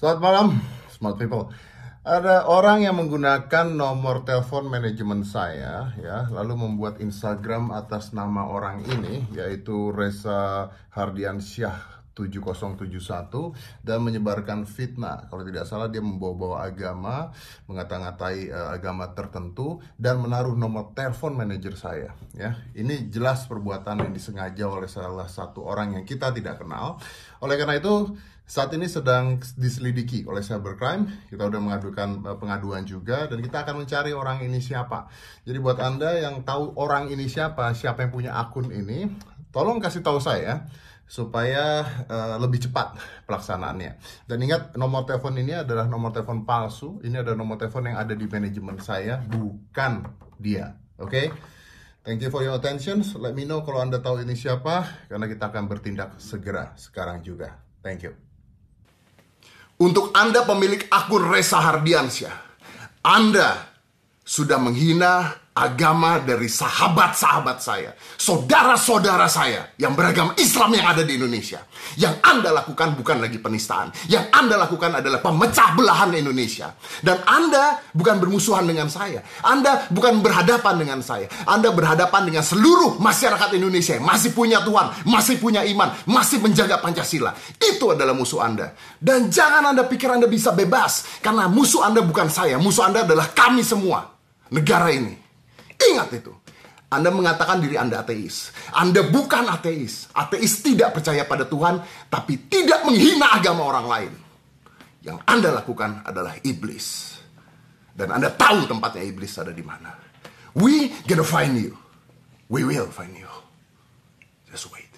Selamat malam, smart people. Ada orang yang menggunakan nomor telepon manajemen saya, ya, lalu membuat Instagram atas nama orang ini, yaitu Reza Hardiansyah 7071 dan menyebarkan fitnah. Kalau tidak salah dia membawa-bawa agama, mengata-ngatai uh, agama tertentu dan menaruh nomor telepon manajer saya, ya. Ini jelas perbuatan yang disengaja oleh salah satu orang yang kita tidak kenal. Oleh karena itu, saat ini sedang diselidiki oleh cybercrime. Kita sudah mengadukan eh, pengaduan juga dan kita akan mencari orang ini siapa. Jadi buat Anda yang tahu orang ini siapa, siapa yang punya akun ini, tolong kasih tahu saya supaya uh, lebih cepat pelaksanaannya. Dan ingat nomor telepon ini adalah nomor telepon palsu. Ini adalah nomor telepon yang ada di manajemen saya, bukan dia. Oke? Okay? Thank you for your attention. Let me know kalau Anda tahu ini siapa karena kita akan bertindak segera sekarang juga. Thank you. Untuk Anda pemilik akun Reza Hardiansyah, Anda sudah menghina agama dari sahabat-sahabat saya, saudara-saudara saya yang beragam Islam yang ada di Indonesia. Yang Anda lakukan bukan lagi penistaan. Yang Anda lakukan adalah pemecah belahan Indonesia. Dan Anda bukan bermusuhan dengan saya. Anda bukan berhadapan dengan saya. Anda berhadapan dengan seluruh masyarakat Indonesia yang masih punya Tuhan, masih punya iman, masih menjaga Pancasila. Itu adalah musuh Anda. Dan jangan Anda pikir Anda bisa bebas karena musuh Anda bukan saya, musuh Anda adalah kami semua. Negara ini Ingat itu. Anda mengatakan diri Anda ateis. Anda bukan ateis. Ateis tidak percaya pada Tuhan, tapi tidak menghina agama orang lain. Yang Anda lakukan adalah iblis. Dan Anda tahu tempatnya iblis ada di mana. We gonna find you. We will find you. Just wait.